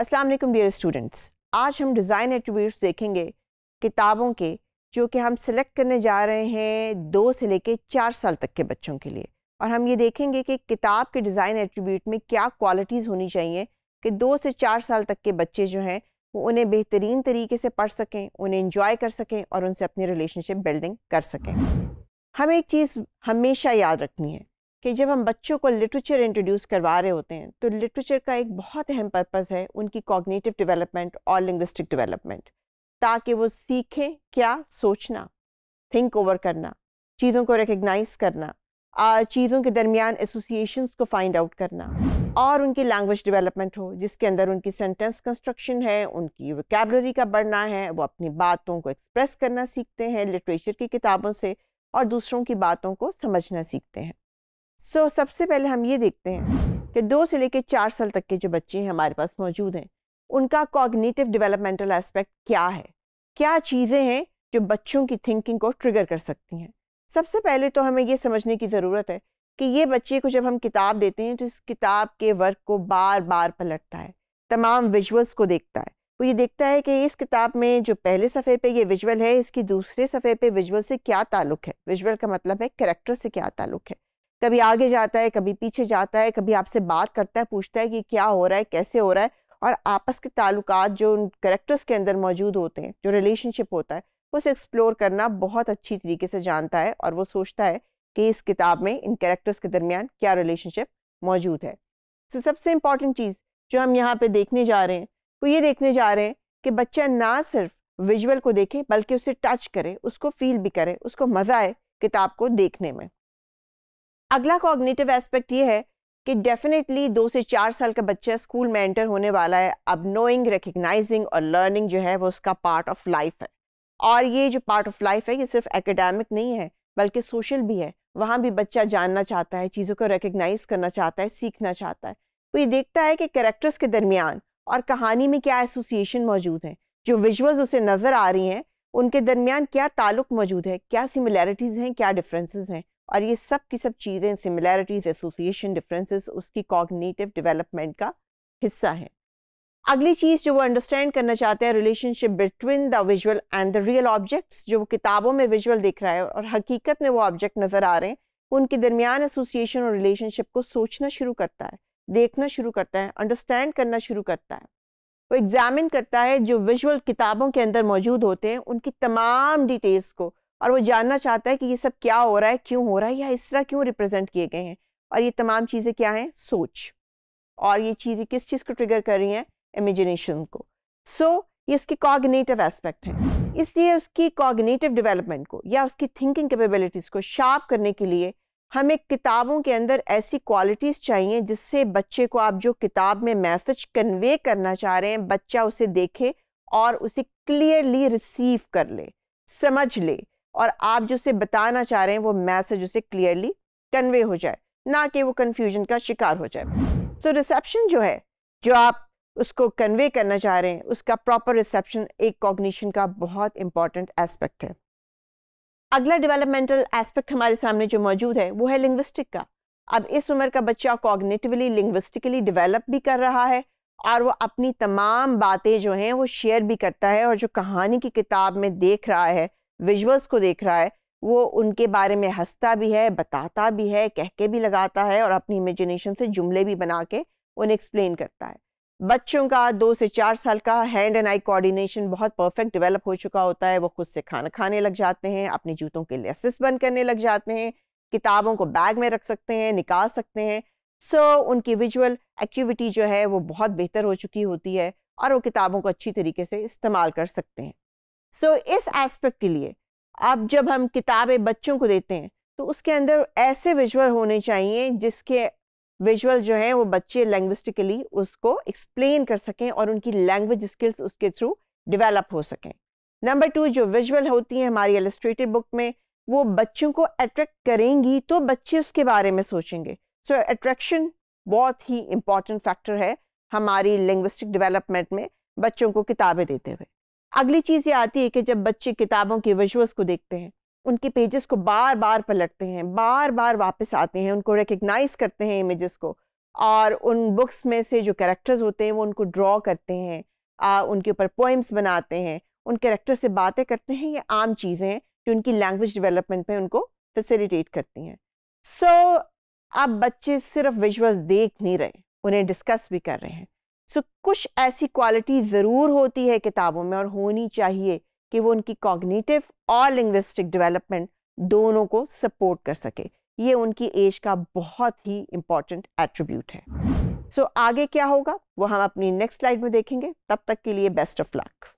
अस्सलाम वालेकुम dear students आज हम डिज़ाइन एट्रीब्यूट्स देखेंगे किताबों के जो कि हम सिलेक्ट करने जा रहे हैं दो से लेके चार साल तक के बच्चों के लिए और हम ये देखेंगे कि किताब के डिज़ाइन एट्रीब्यूट में क्या क्वालिटीज़ होनी चाहिए कि दो से चार साल तक के बच्चे जो हैं वो उन्हें बेहतरीन तरीके से पढ़ सकें उन्हें इंजॉय कर सकें और उनसे अपनी रिलेशनशिप बिल्डिंग कर सकें हमें एक चीज़ हमेशा याद रखनी है कि जब हम बच्चों को लिटरेचर इंट्रोड्यूस करवा रहे होते हैं तो लिटरेचर का एक बहुत अहम पर्पज़ है उनकी कॉग्निटिव डेवलपमेंट और लिंग्विस्टिक डेवलपमेंट ताकि वो सीखें क्या सोचना थिंक ओवर करना चीज़ों को रिकगनाइज करना चीज़ों के दरमियान एसोसिएशंस को फाइंड आउट करना और उनकी लैंग्वेज डेवलपमेंट हो जिसके अंदर उनकी सेंटेंस कंस्ट्रक्शन है उनकी वैकेबलरी का बढ़ना है वो अपनी बातों को एक्सप्रेस करना सीखते हैं लिटरेचर की किताबों से और दूसरों की बातों को समझना सीखते हैं सो so, सबसे पहले हम ये देखते हैं कि दो से लेकर चार साल तक के जो बच्चे हैं हमारे पास मौजूद हैं उनका कॉग्निटिव डेवलपमेंटल एस्पेक्ट क्या है क्या चीज़ें हैं जो बच्चों की थिंकिंग को ट्रिगर कर सकती हैं सबसे पहले तो हमें ये समझने की ज़रूरत है कि ये बच्चे को जब हम किताब देते हैं तो इस किताब के वर्क को बार बार पलटता है तमाम विजुअल्स को देखता है वो ये देखता है कि इस किताब में जो पहले सफ़े पे ये विजुअल है इसकी दूसरे सफ़े पे विजुअल से क्या ताल्लुक है विजुअल का मतलब है करेक्टर से क्या ताल्लुक है कभी आगे जाता है कभी पीछे जाता है कभी आपसे बात करता है पूछता है कि क्या हो रहा है कैसे हो रहा है और आपस के ताल्लुक जो उन करेक्टर्स के अंदर मौजूद होते हैं जो रिलेशनशिप होता है उसे एक्सप्लोर करना बहुत अच्छी तरीके से जानता है और वो सोचता है कि इस किताब में इन करेक्टर्स के दरमियान क्या रिलेशनशिप मौजूद है तो सबसे इम्पॉर्टेंट चीज़ जो हम यहाँ पे देखने जा रहे हैं वो ये देखने जा रहे हैं कि बच्चा ना सिर्फ विजुअल को देखे बल्कि उसे टच करे उसको फील भी करे उसको मज़ा आए किताब को देखने में अगला कॉग्निटिव एस्पेक्ट ये है कि डेफिनेटली दो से चार साल का बच्चा स्कूल में एंटर होने वाला है अब नोइंग रिकग्नाइजिंग और लर्निंग जो है वो उसका पार्ट ऑफ लाइफ है और ये जो पार्ट ऑफ लाइफ है ये सिर्फ एकेडमिक नहीं है बल्कि सोशल भी है वहाँ भी बच्चा जानना चाहता है चीज़ों को रिकग्नाइज करना चाहता है सीखना चाहता है तो ये देखता है कि करेक्टर्स के दरमियान और कहानी में क्या एसोसिएशन मौजूद है जो विजुअल्स उसे नज़र आ रही हैं उनके दरमियान क्या ताल्लुक मौजूद है क्या सिमिलैरिटीज़ हैं क्या डिफरेंसेस हैं और ये सब की सब चीज़ें सिमिलैरिटीज़ एसोसिएशन डिफरेंसेस उसकी कॉग्निटिव डेवलपमेंट का हिस्सा है अगली चीज़ जो वो अंडरस्टैंड करना चाहते हैं relationship between the visual and the real objects जो किताबों में विजुअल दिख रहा है और हकीकत में वो ऑब्जेक्ट नज़र आ रहे हैं उनके दरमियान एसोसिएशन और रिलेशनशिप को सोचना शुरू करता है देखना शुरू करता है अंडरस्टैंड करना शुरू करता है वो एग्जामिन करता है जो विजुअल किताबों के अंदर मौजूद होते हैं उनकी तमाम डिटेल्स को और वो जानना चाहता है कि ये सब क्या हो रहा है क्यों हो रहा है या इस तरह क्यों रिप्रेजेंट किए गए हैं और ये तमाम चीज़ें क्या हैं सोच और ये चीज़ें किस चीज़ को ट्रिगर कर रही हैं इमेजिनेशन को सो so, ये उसके कॉग्नेटिव एस्पेक्ट हैं इसलिए उसकी कॉग्नेटिव डेवलपमेंट को या उसकी थिंकिंग कैपेबिलिटीज़ को शार्प करने के लिए हमें किताबों के अंदर ऐसी क्वालिटीज़ चाहिए जिससे बच्चे को आप जो किताब में मैसेज कन्वे करना चाह रहे हैं बच्चा उसे देखे और उसे क्लियरली रिसीव कर ले समझ ले और आप जो उसे बताना चाह रहे हैं वो मैसेज उसे क्लियरली कन्वे हो जाए ना कि वो कन्फ्यूजन का शिकार हो जाए सो so, रिसेप्शन जो है जो आप उसको कन्वे करना चाह रहे हैं उसका प्रॉपर रिसेप्शन एक कॉग्निशन का बहुत इंपॉर्टेंट एस्पेक्ट है अगला डेवलपमेंटल एस्पेक्ट हमारे सामने जो मौजूद है वो है लिंग्विस्टिक का अब इस उम्र का बच्चा कॉग्निटिवली लिंग्विस्टिकली डेवलप भी कर रहा है और वो अपनी तमाम बातें जो हैं वो शेयर भी करता है और जो कहानी की किताब में देख रहा है विजुअल्स को देख रहा है वो उनके बारे में हंसता भी है बताता भी है कह के भी लगाता है और अपनी इमेजिनेशन से जुमले भी बना के उन्हें एक्सप्लेन करता है बच्चों का दो से चार साल का हैंड एंड आई कोऑर्डिनेशन बहुत परफेक्ट डेवलप हो चुका होता है वो खुद से खाना खाने लग जाते हैं अपने जूतों के लेसेस बंद करने लग जाते हैं किताबों को बैग में रख सकते हैं निकाल सकते हैं सो so, उनकी विजुअल एक्टिविटी जो है वो बहुत बेहतर हो चुकी होती है और वो किताबों को अच्छी तरीके से इस्तेमाल कर सकते हैं सो so, इस एस्पेक्ट के लिए अब जब हम किताबें बच्चों को देते हैं तो उसके अंदर ऐसे विजुअल होने चाहिए जिसके विजुअल जो हैं वो बच्चे लैंग्विस्टिकली उसको एक्सप्लेन कर सकें और उनकी लैंग्वेज स्किल्स उसके थ्रू डिवेलप हो सकें नंबर टू जो विजुअल होती हैं हमारी एलिस्ट्रेटेड बुक में वो बच्चों को अट्रैक्ट करेंगी तो बच्चे उसके बारे में सोचेंगे सो so, अट्रैक्शन बहुत ही इम्पॉर्टेंट फैक्टर है हमारी लिंग्विस्टिक डेवलपमेंट में बच्चों को किताबें देते हुए अगली चीज़ ये आती है कि जब बच्चे किताबों के विजुअल्स को देखते हैं उनके पेजेस को बार बार पलटते हैं बार बार वापस आते हैं उनको रिकग्नाइज करते हैं इमेजेस को और उन बुक्स में से जो कैरेक्टर्स होते हैं वो उनको ड्रॉ करते हैं आ, उनके ऊपर पोइम्स बनाते हैं उन कैरेक्टर से बातें करते हैं ये आम चीज़ें हैं जो उनकी लैंग्वेज डेवलपमेंट में उनको फैसिलिटेट करती हैं सो so, अब बच्चे सिर्फ विजुअल्स देख नहीं रहे उन्हें डिस्कस भी कर रहे हैं सो so, कुछ ऐसी क्वालिटी ज़रूर होती है किताबों में और होनी चाहिए कि वो उनकी कॉग्निटिव और लिंग्विस्टिक डेवलपमेंट दोनों को सपोर्ट कर सके ये उनकी एज का बहुत ही इम्पॉर्टेंट एट्रीब्यूट है सो so, आगे क्या होगा वो हम अपनी नेक्स्ट स्लाइड में देखेंगे तब तक के लिए बेस्ट ऑफ लक